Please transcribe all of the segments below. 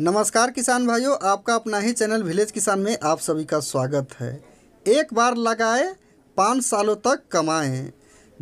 नमस्कार किसान भाइयों आपका अपना ही चैनल विलेज किसान में आप सभी का स्वागत है एक बार लगाए पाँच सालों तक कमाएं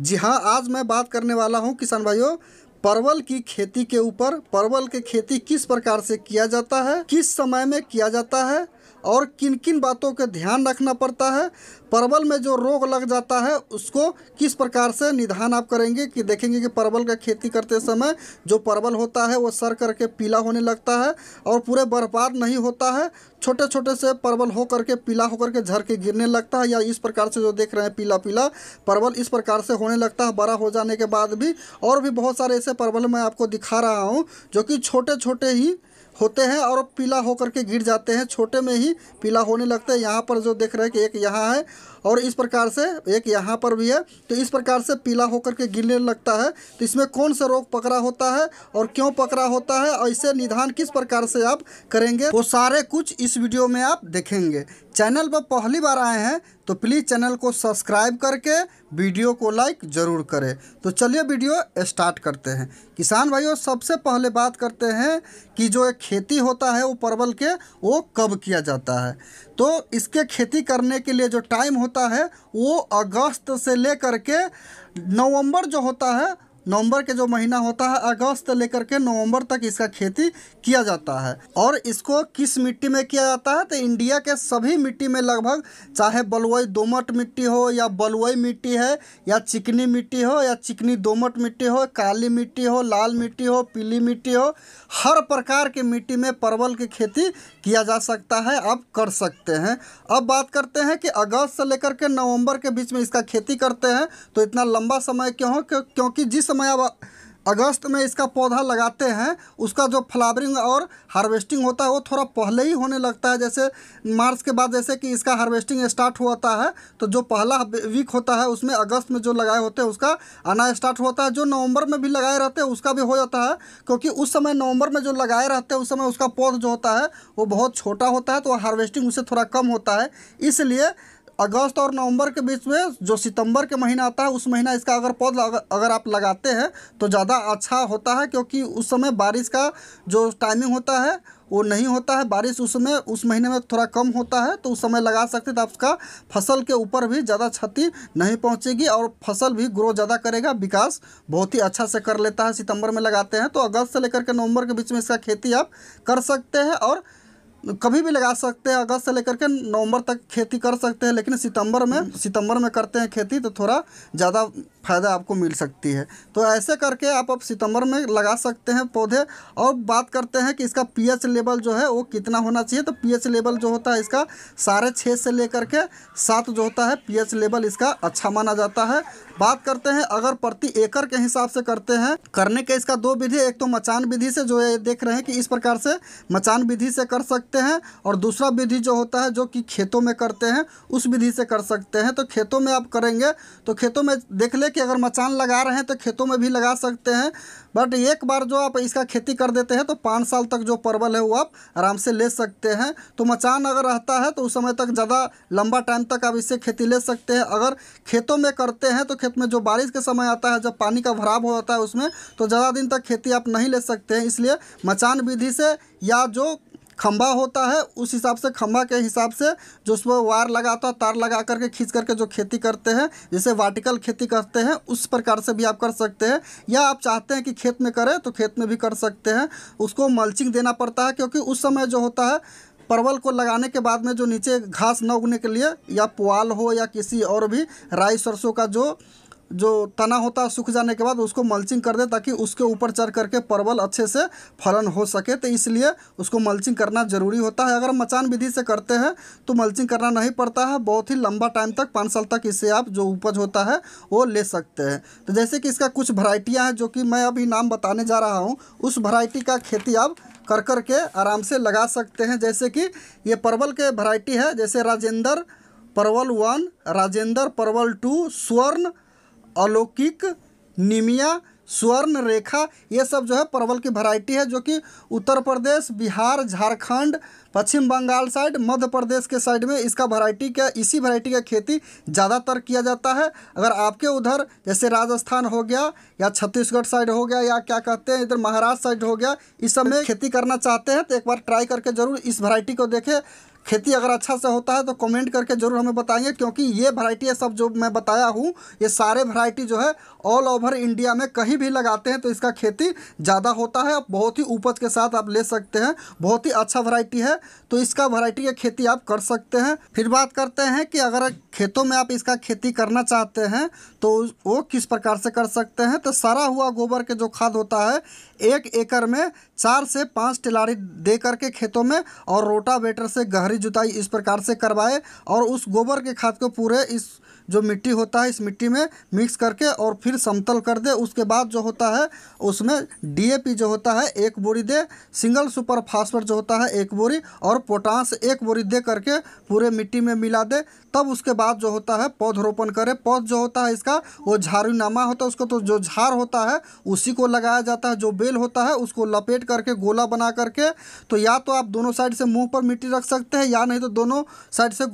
जी हाँ आज मैं बात करने वाला हूँ किसान भाइयों परवल की खेती के ऊपर परवल की खेती किस प्रकार से किया जाता है किस समय में किया जाता है और किन किन बातों का ध्यान रखना पड़ता है परवल में जो रोग लग जाता है उसको किस प्रकार से निधान आप करेंगे कि देखेंगे कि परवल का खेती करते समय जो परवल होता है वो सर करके पीला होने लगता है और पूरे बर्बाद नहीं होता है छोटे छोटे से परवल हो करके पीला होकर के झर के गिरने लगता है या इस प्रकार से जो देख रहे हैं पीला पीला परवल इस प्रकार से होने लगता है बड़ा हो जाने के बाद भी और भी बहुत सारे ऐसे परवल मैं आपको दिखा रहा हूँ जो कि छोटे छोटे ही होते हैं और पीला होकर के गिर जाते हैं छोटे में ही पीला होने लगता है यहाँ पर जो देख रहे हैं कि एक यहाँ है और इस प्रकार से एक यहाँ पर भी है तो इस प्रकार से पीला होकर के गिरने लगता है तो इसमें कौन सा रोग पकड़ा होता है और क्यों पकड़ा होता है और इसे निदान किस प्रकार से आप करेंगे वो सारे कुछ इस वीडियो में आप देखेंगे चैनल पर पहली बार आए हैं तो प्लीज़ चैनल को सब्सक्राइब करके वीडियो को लाइक ज़रूर करें तो चलिए वीडियो स्टार्ट करते हैं किसान भाइयों सबसे पहले बात करते हैं कि जो एक खेती होता है वो परवल के वो कब किया जाता है तो इसके खेती करने के लिए जो टाइम होता है वो अगस्त से लेकर के नवंबर जो होता है नवंबर के जो महीना होता है अगस्त लेकर के नवंबर तक इसका खेती किया जाता है और इसको किस मिट्टी में किया जाता है तो इंडिया के सभी मिट्टी में लगभग चाहे बलुई दोमट मिट्टी हो या बलुई मिट्टी है या चिकनी मिट्टी हो या चिकनी दोमट मिट्टी हो काली मिट्टी हो लाल मिट्टी हो पीली मिट्टी हो हर प्रकार के मिट्टी में परवल की खेती किया जा सकता है आप कर सकते हैं अब बात करते हैं कि अगस्त से लेकर के नवंबर के बीच में इसका खेती करते हैं तो इतना लंबा समय क्यों क्योंकि जिस समय अब अगस्त में इसका पौधा लगाते हैं उसका जो फ्लावरिंग और हार्वेस्टिंग होता है वो थोड़ा पहले ही होने लगता है जैसे मार्च के बाद जैसे कि इसका हार्वेस्टिंग स्टार्ट होता है तो जो पहला वीक होता है उसमें अगस्त में जो लगाए होते हैं उसका आना स्टार्ट होता है जो नवंबर में भी लगाए रहते हैं उसका भी हो जाता है क्योंकि उस समय नवंबर में जो लगाए रहते हैं उस समय उसका पौध जो होता है वो बहुत छोटा होता है तो हार्वेस्टिंग उससे थोड़ा कम होता है इसलिए अगस्त और नवंबर के बीच में जो सितंबर के महीना आता है उस महीना इसका अगर पौध अगर आप लगाते हैं तो ज़्यादा अच्छा होता है क्योंकि उस समय बारिश का जो टाइमिंग होता है वो नहीं होता है बारिश उस समय उस महीने में थोड़ा कम होता है तो उस समय लगा सकते हैं तो आपका फसल के ऊपर भी ज़्यादा क्षति नहीं पहुँचेगी और फसल भी ग्रो ज़्यादा करेगा विकास बहुत ही अच्छा से कर लेता है सितंबर में लगाते हैं तो अगस्त से लेकर के नवंबर के बीच में इसका खेती आप कर सकते हैं और कभी भी लगा सकते हैं अगस्त से लेकर के नवंबर तक खेती कर सकते हैं लेकिन सितंबर में सितंबर में करते हैं खेती तो थोड़ा ज़्यादा फायदा आपको मिल सकती है तो ऐसे करके आप अब सितंबर में लगा सकते हैं पौधे और बात करते हैं कि इसका पीएच लेवल जो है वो कितना होना चाहिए तो पीएच लेवल जो होता है इसका साढ़े छः से लेकर के सात जो होता है पीएच लेवल इसका अच्छा माना जाता है बात करते हैं अगर प्रति एकड़ के हिसाब से करते हैं करने के इसका दो विधि एक तो मचान विधि से जो ये देख रहे हैं कि इस प्रकार से मचान विधि से कर सकते सकते हैं और दूसरा विधि जो होता है जो कि खेतों में करते हैं उस विधि से कर सकते हैं तो खेतों में आप करेंगे तो खेतों में देख ले कि अगर मचान लगा रहे हैं तो खेतों में भी लगा सकते हैं बट एक बार जो आप इसका खेती कर देते हैं तो पाँच साल तक जो परवल है वो आप आराम से ले सकते हैं तो मचान अगर रहता है तो उस समय तक ज़्यादा लंबा टाइम तक आप इससे खेती ले सकते हैं अगर खेतों में करते हैं तो खेत में जो बारिश के समय आता है जब पानी का भराव होता है उसमें तो ज़्यादा दिन तक खेती आप नहीं ले सकते हैं इसलिए मचान विधि से या जो खंभा होता है उस हिसाब से खंभा के हिसाब से जो उसमें वायर लगाता है तार लगा करके खींच करके जो खेती करते हैं जैसे वार्टिकल खेती करते हैं उस प्रकार से भी आप कर सकते हैं या आप चाहते हैं कि खेत में करें तो खेत में भी कर सकते हैं उसको मल्चिंग देना पड़ता है क्योंकि उस समय जो होता है परवल को लगाने के बाद में जो नीचे घास न उगने के लिए या पुआल हो या किसी और भी राई सरसों का जो जो तना होता है सूख जाने के बाद उसको मल्चिंग कर दे ताकि उसके ऊपर चढ़ करके परवल अच्छे से फलन हो सके तो इसलिए उसको मल्चिंग करना ज़रूरी होता है अगर मचान विधि से करते हैं तो मल्चिंग करना नहीं पड़ता है बहुत ही लंबा टाइम तक पाँच साल तक इससे आप जो उपज होता है वो ले सकते हैं तो जैसे कि इसका कुछ वराइटियाँ हैं जो कि मैं अभी नाम बताने जा रहा हूँ उस वराइटी का खेती आप कर कर के आराम से लगा सकते हैं जैसे कि ये परवल के वराइटी है जैसे राजेंद्र परवल वन राजेंद्र परवल टू स्वर्ण अलौकिक निमिया स्वर्ण रेखा ये सब जो है परवल की वैरायटी है जो कि उत्तर प्रदेश बिहार झारखंड पश्चिम बंगाल साइड मध्य प्रदेश के साइड में इसका वैरायटी का इसी वैरायटी का खेती ज़्यादातर किया जाता है अगर आपके उधर जैसे राजस्थान हो गया या छत्तीसगढ़ साइड हो गया या क्या कहते हैं इधर महाराष्ट्र साइड हो गया इस सब में खेती करना चाहते हैं तो एक बार ट्राई करके ज़रूर इस वैरायटी को देखें खेती अगर अच्छा से होता है तो कमेंट करके ज़रूर हमें बताएंगे क्योंकि ये वैरायटी सब जो मैं बताया हूँ ये सारे वैरायटी जो है ऑल ओवर इंडिया में कहीं भी लगाते हैं तो इसका खेती ज़्यादा होता है बहुत ही उपज के साथ आप ले सकते हैं बहुत ही अच्छा वैरायटी है तो इसका वैरायटी की खेती आप कर सकते हैं फिर बात करते हैं कि अगर खेतों में आप इसका खेती करना चाहते हैं तो वो किस प्रकार से कर सकते हैं तो सरा हुआ गोबर के जो खाद होता है एक एकड़ में चार से पाँच टिलारी दे करके खेतों में और रोटावेटर से गहरी जुताई इस प्रकार से करवाए और उस गोबर के खाद को पूरे इस जो मिट्टी होता है इस मिट्टी में मिक्स करके और फिर समतल कर दे उसके बाद जो होता है उसमें डीएपी जो होता है एक बोरी दे सिंगल सुपर फास्फेट जो होता है एक बोरी और पोटास एक बोरी दे करके पूरे मिट्टी में मिला दे तब उसके बाद जो होता है पौधरोपण करे पौध जो होता है इसका वो झारूनामा होता है उसको तो जो झार होता है उसी को लगाया जाता है जो बेल होता है उसको लपेट करके गोला बना करके तो या तो आप दोनों साइड से मुंह पर मिट्टी रख सकते हैं या नहीं तो दोनों साइड से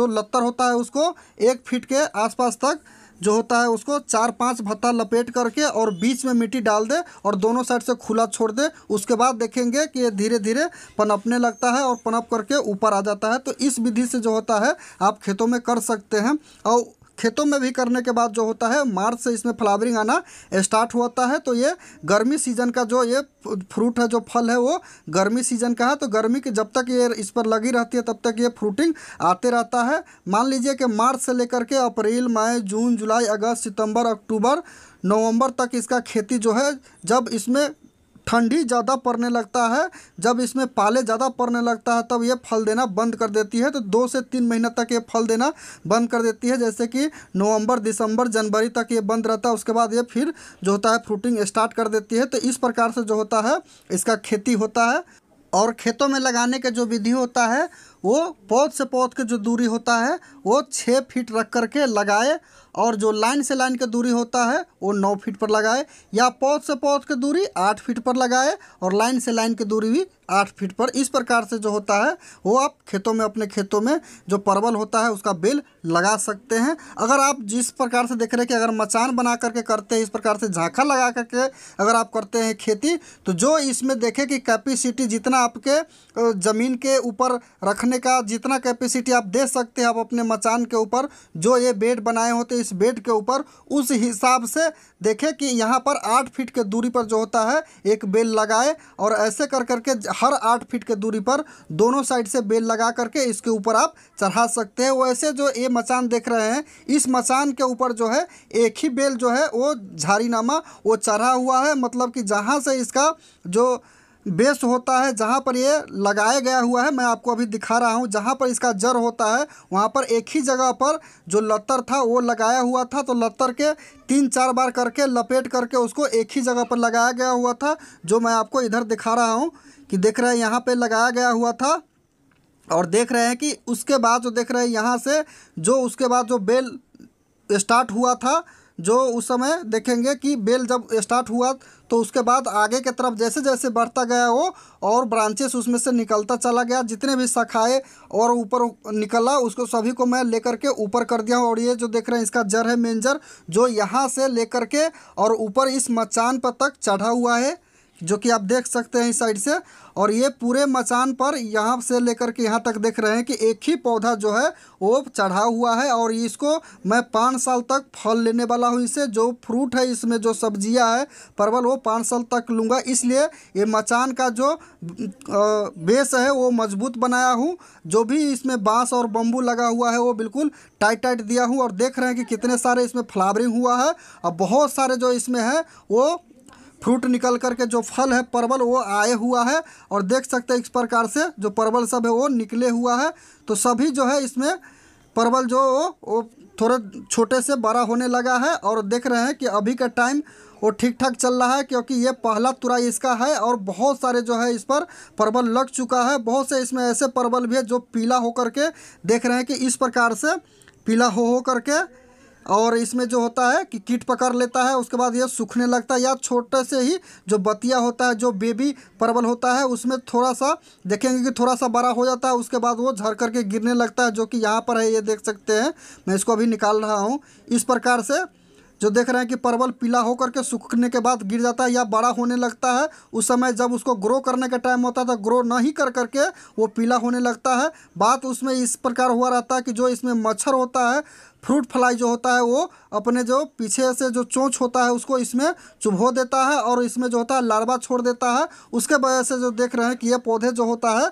जो लत्तर होता है उसको एक फीट के आसपास तक जो होता है उसको चार पांच भत्ता लपेट करके और बीच में मिट्टी डाल दे और दोनों साइड से खुला छोड़ दे उसके बाद देखेंगे कि ये धीरे धीरे पनपने लगता है और पनप करके ऊपर आ जाता है तो इस विधि से जो होता है आप खेतों में कर सकते हैं और खेतों में भी करने के बाद जो होता है मार्च से इसमें फ्लावरिंग आना स्टार्ट होता है तो ये गर्मी सीजन का जो ये फ्रूट है जो फल है वो गर्मी सीजन का है तो गर्मी की जब तक ये इस पर लगी रहती है तब तक ये फ्रूटिंग आते रहता है मान लीजिए कि मार्च से लेकर के अप्रैल मई जून जुलाई अगस्त सितंबर अक्टूबर नवंबर तक इसका खेती जो है जब इसमें ठंडी ज़्यादा पड़ने लगता है जब इसमें पाले ज़्यादा पड़ने लगता है तब ये फल देना बंद कर देती है तो दो से तीन महीने तक ये फल देना बंद कर देती है जैसे कि नवंबर दिसंबर जनवरी तक ये बंद रहता है उसके बाद ये फिर जो होता है फ्रूटिंग स्टार्ट कर देती है तो इस प्रकार से जो होता है इसका खेती होता है और खेतों में लगाने का जो विधि होता है वो पौध से पौध के जो दूरी होता है वो छः फीट रख कर के लगाए और जो लाइन से लाइन का दूरी होता है वो नौ फीट पर लगाए या पौध से पौध की दूरी आठ फीट पर लगाए और लाइन से लाइन की दूरी भी आठ फीट पर इस प्रकार से जो होता है वो आप खेतों में अपने खेतों में जो परवल होता है उसका बेल लगा सकते हैं अगर आप जिस प्रकार से देख रहे हैं कि अगर मचान बना करके करते हैं इस प्रकार से झांखा लगा करके अगर आप करते हैं खेती तो जो इसमें देखें कि कैपेसिटी जितना आपके ज़मीन के ऊपर रखने का जितना कैपेसिटी आप दे सकते हैं आप अपने मचान के ऊपर जो ये बेड बनाए होते इस बेड के ऊपर उस हिसाब से देखें कि यहाँ पर आठ फीट के दूरी पर जो होता है एक बेल लगाए और ऐसे कर करके हर आठ फीट के दूरी पर दोनों साइड से बेल लगा करके इसके ऊपर आप चढ़ा सकते हैं वैसे जो ये मचान देख रहे हैं इस मचान के ऊपर जो है एक ही बेल जो है वो झारीनामा वो चढ़ा हुआ है मतलब कि जहाँ से इसका जो बेस होता है जहाँ पर ये लगाया गया हुआ है मैं आपको अभी दिखा रहा हूँ जहाँ पर इसका जड़ होता है वहाँ पर एक ही जगह पर जो लत्तर था वो लगाया हुआ था तो लत्तर के तीन चार बार करके लपेट करके उसको एक ही जगह पर लगाया गया हुआ था जो मैं आपको इधर दिखा रहा हूँ कि देख रहे हैं यहाँ पर लगाया गया हुआ था और देख रहे हैं कि उसके बाद जो देख रहे हैं यहाँ से जो उसके बाद जो बेल स्टार्ट हुआ था जो उस समय देखेंगे कि बेल जब स्टार्ट हुआ तो उसके बाद आगे के तरफ जैसे जैसे बढ़ता गया वो और ब्रांचेस उसमें से निकलता चला गया जितने भी शाखाएँ और ऊपर निकला उसको सभी को मैं लेकर के ऊपर कर दिया और ये जो देख रहे हैं इसका जड़ है मेन जड़ जो यहाँ से लेकर के और ऊपर इस मचान पर तक चढ़ा हुआ है जो कि आप देख सकते हैं इस साइड से और ये पूरे मचान पर यहाँ से लेकर के यहाँ तक देख रहे हैं कि एक ही पौधा जो है वो चढ़ा हुआ है और इसको मैं पाँच साल तक फल लेने वाला हूँ इसे जो फ्रूट है इसमें जो सब्जियाँ है परवल वो पाँच साल तक लूँगा इसलिए ये मचान का जो बेस है वो मजबूत बनाया हूँ जो भी इसमें बाँस और बम्बू लगा हुआ है वो बिल्कुल टाइट टाइट दिया हूँ और देख रहे हैं कि कितने सारे इसमें फ्लावरिंग हुआ है और बहुत सारे जो इसमें है वो फ्रूट निकल करके जो फल है परवल वो आए हुआ है और देख सकते हैं इस प्रकार से जो परवल सब है वो निकले हुआ है तो सभी जो है इसमें परवल जो वो थोड़े छोटे से बड़ा होने लगा है और देख रहे हैं कि अभी का टाइम वो ठीक ठाक चल रहा है क्योंकि ये पहला तुराई इसका है और बहुत सारे जो है इस पर परवल लग चुका है बहुत से इसमें ऐसे परवल भी है जो पीला होकर के देख रहे हैं कि इस प्रकार से पीला हो हो करके और इसमें जो होता है कि कीट पकड़ लेता है उसके बाद यह सूखने लगता है या छोटे से ही जो बतिया होता है जो बेबी परवल होता है उसमें थोड़ा सा देखेंगे कि थोड़ा सा बड़ा हो जाता है उसके बाद वो झर करके गिरने लगता है जो कि यहाँ पर है ये देख सकते हैं मैं इसको अभी निकाल रहा हूँ इस प्रकार से जो देख रहे हैं कि परवल पीला होकर के सूखने के बाद गिर जाता है या बड़ा होने लगता है उस समय जब उसको ग्रो करने का टाइम होता था ग्रो नहीं कर करके वो पीला होने लगता है बात उसमें इस प्रकार हुआ रहता है कि जो इसमें मच्छर होता है फ्रूट फ्लाई जो होता है वो अपने जो पीछे से जो चोंच होता है उसको इसमें चुभो देता है और इसमें जो होता है लार्वा छोड़ देता है उसके वजह से जो देख रहे हैं कि ये पौधे जो होता है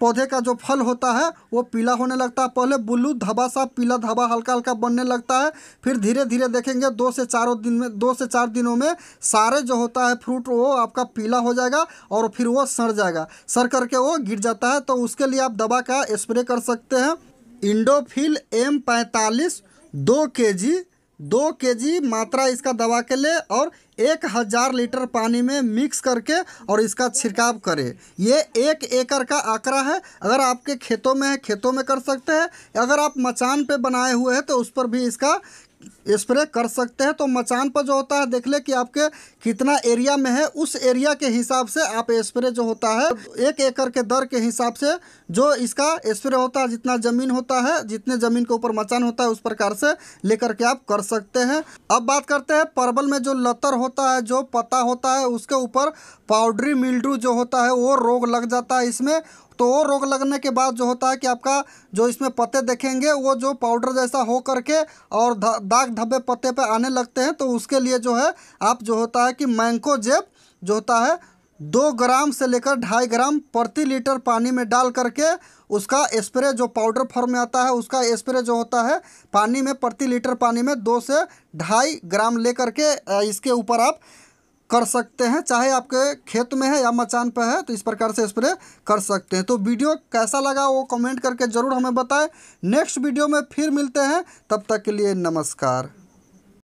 पौधे का जो फल होता है वो पीला होने लगता है पहले बुल्लू धबा सा पीला धबा हल्का हल्का बनने लगता है फिर धीरे धीरे देखेंगे दो से चारों दिन में दो से चार दिनों में सारे जो होता है फ्रूट वो आपका पीला हो जाएगा और फिर वो सड़ जाएगा सड़ करके वो गिर जाता है तो उसके लिए आप दवा का स्प्रे कर सकते हैं इंडोफिल एम पैंतालीस दो के जी दो के जी मात्रा इसका दवा के ले और एक हज़ार लीटर पानी में मिक्स करके और इसका छिड़काव करें ये एक एकड़ का आंकड़ा है अगर आपके खेतों में है खेतों में कर सकते हैं अगर आप मचान पे बनाए हुए हैं तो उस पर भी इसका स्प्रे कर सकते हैं तो मचान पर जो होता है देख ले कि आपके कितना एरिया में है उस एरिया के हिसाब से आप स्प्रे जो होता है एक एकड़ के दर के हिसाब से जो इसका स्प्रे होता है जितना ज़मीन होता है जितने ज़मीन के ऊपर मचान होता है उस प्रकार से लेकर के आप कर सकते हैं अब बात करते हैं परबल में जो लतर होता है जो पता होता है उसके ऊपर पाउडरी मिल्ड्रू जो होता है वो रोग लग जाता है इसमें तो रोग लगने के बाद जो होता है कि आपका जो इसमें पत्ते देखेंगे वो जो पाउडर जैसा हो करके और दाग धब्बे पत्ते पर आने लगते हैं तो उसके लिए जो है आप जो होता है कि मैंको जेब जो होता है दो ग्राम से लेकर ढाई ग्राम प्रति लीटर पानी में डाल करके उसका स्प्रे जो पाउडर फॉर्म में आता है उसका स्प्रे जो होता है पानी में प्रति लीटर पानी में दो से ढाई ग्राम लेकर के इसके ऊपर आप कर सकते हैं चाहे आपके खेत में है या मचान पर है तो इस प्रकार से स्प्रे कर सकते हैं तो वीडियो कैसा लगा वो कमेंट करके ज़रूर हमें बताएं नेक्स्ट वीडियो में फिर मिलते हैं तब तक के लिए नमस्कार